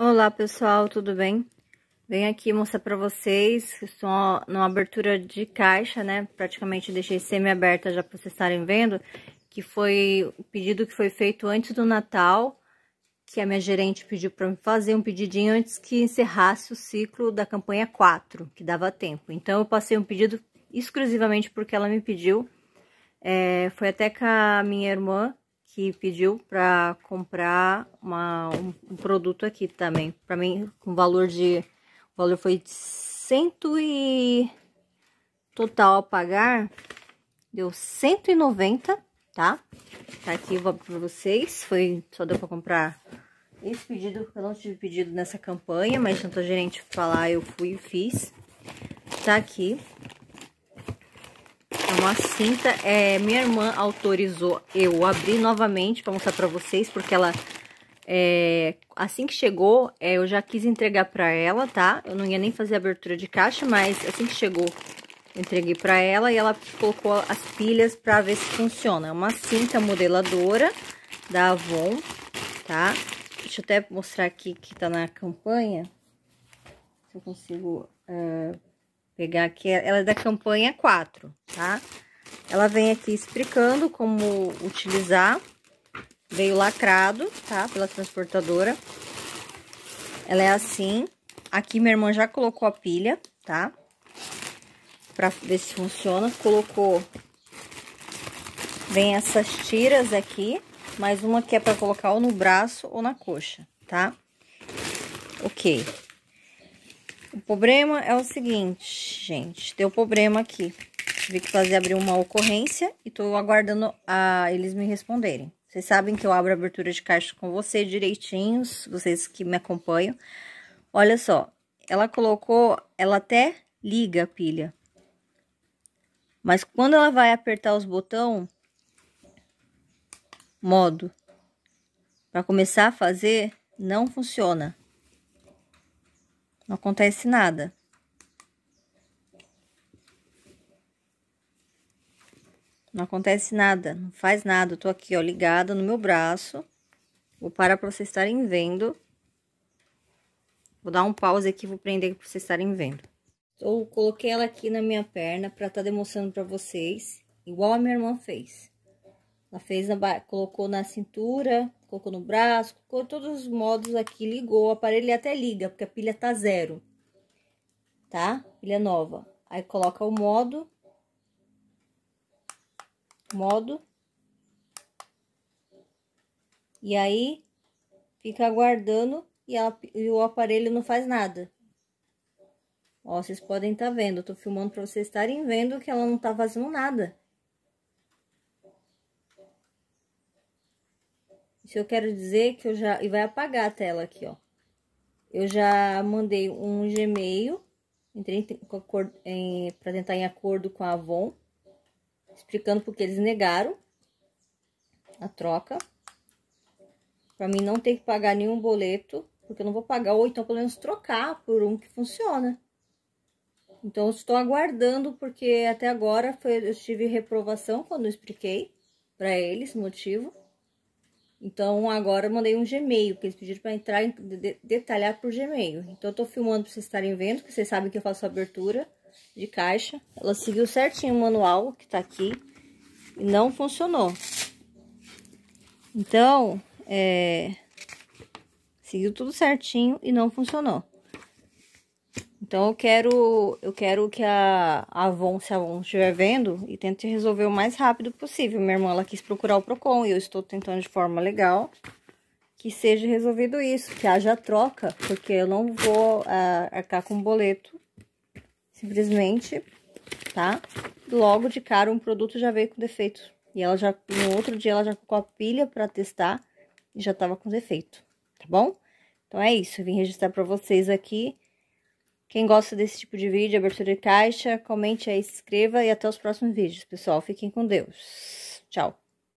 Olá pessoal, tudo bem? Venho aqui mostrar para vocês, estou numa abertura de caixa, né? Praticamente deixei semi-aberta já para vocês estarem vendo, que foi o pedido que foi feito antes do Natal, que a minha gerente pediu para me fazer um pedidinho antes que encerrasse o ciclo da campanha 4, que dava tempo. Então eu passei um pedido exclusivamente porque ela me pediu, é, foi até com a minha irmã, que pediu para comprar uma, um, um, produto aqui também. Para mim, com valor de. O valor foi de cento e. Total a pagar deu 190, tá? Tá aqui para vocês. Foi só deu para comprar esse pedido, eu não tive pedido nessa campanha, mas tanto a gerente falar, eu fui e fiz. Tá aqui. É uma cinta. É, minha irmã autorizou eu abrir novamente para mostrar para vocês, porque ela... É, assim que chegou, é, eu já quis entregar para ela, tá? Eu não ia nem fazer abertura de caixa, mas assim que chegou, entreguei para ela e ela colocou as pilhas para ver se funciona. É uma cinta modeladora da Avon, tá? Deixa eu até mostrar aqui que tá na campanha. Se eu consigo é, Pegar aqui, ela é da campanha 4, tá? Ela vem aqui explicando como utilizar. Veio lacrado, tá? Pela transportadora. Ela é assim. Aqui minha irmã já colocou a pilha, tá? Pra ver se funciona. Colocou... Vem essas tiras aqui. Mais uma que é pra colocar ou no braço ou na coxa, tá? Ok. O problema é o seguinte, gente. Deu problema aqui. Tive que fazer abrir uma ocorrência e tô aguardando a eles me responderem. Vocês sabem que eu abro abertura de caixa com vocês direitinhos, vocês que me acompanham. Olha só, ela colocou, ela até liga a pilha. Mas quando ela vai apertar os botões, modo, para começar a fazer, não funciona. Não acontece nada. Não acontece nada, não faz nada. Eu tô aqui, ó, ligada no meu braço. Vou parar pra vocês estarem vendo. Vou dar um pause aqui, vou prender pra vocês estarem vendo. Eu coloquei ela aqui na minha perna pra estar tá demonstrando pra vocês, igual a minha irmã fez. Ela fez, na, colocou na cintura, colocou no braço, colocou todos os modos aqui, ligou o aparelho e até liga, porque a pilha tá zero, tá? Pilha nova. Aí coloca o modo, modo, e aí fica aguardando e, ela, e o aparelho não faz nada. Ó, vocês podem estar tá vendo, eu tô filmando para vocês estarem vendo que ela não tá fazendo nada. Isso eu quero dizer que eu já... E vai apagar a tela aqui, ó. Eu já mandei um Gmail, entrei em, para tentar em acordo com a Avon, explicando porque eles negaram a troca. Para mim não ter que pagar nenhum boleto, porque eu não vou pagar, ou então pelo menos trocar por um que funciona. Então, estou aguardando, porque até agora foi, eu tive reprovação quando eu expliquei para eles o motivo. Então, agora eu mandei um Gmail, que eles pediram para entrar e de, detalhar por Gmail. Então, eu tô filmando para vocês estarem vendo, porque vocês sabem que eu faço a abertura de caixa. Ela seguiu certinho o manual que tá aqui e não funcionou. Então, é... Seguiu tudo certinho e não funcionou. Então eu quero, eu quero que a, Avon, se a Avon estiver vendo, e tente resolver o mais rápido possível. Minha irmã, ela quis procurar o Procon e eu estou tentando de forma legal que seja resolvido isso, que haja troca, porque eu não vou ah, arcar com boleto, simplesmente, tá? Logo de cara um produto já veio com defeito. E ela já, no outro dia ela já colocou a pilha para testar e já tava com defeito, tá bom? Então é isso, eu vim registrar para vocês aqui quem gosta desse tipo de vídeo, abertura de caixa, comente aí, se inscreva e até os próximos vídeos, pessoal. Fiquem com Deus. Tchau.